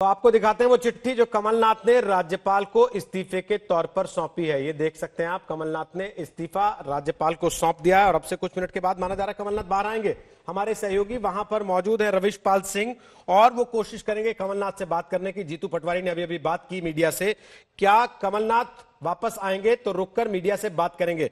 तो आपको दिखाते हैं वो चिट्ठी जो कमलनाथ ने राज्यपाल को इस्तीफे के तौर पर सौंपी है ये देख सकते हैं आप कमलनाथ ने इस्तीफा राज्यपाल को सौंप दिया है और अब से कुछ मिनट के बाद माना जा रहा है कमलनाथ बाहर आएंगे हमारे सहयोगी वहां पर मौजूद है रविश पाल सिंह और वो कोशिश करेंगे कमलनाथ से बात करने की जीतू पटवारी ने अभी अभी बात की मीडिया से क्या कमलनाथ वापस आएंगे तो रुककर मीडिया से बात करेंगे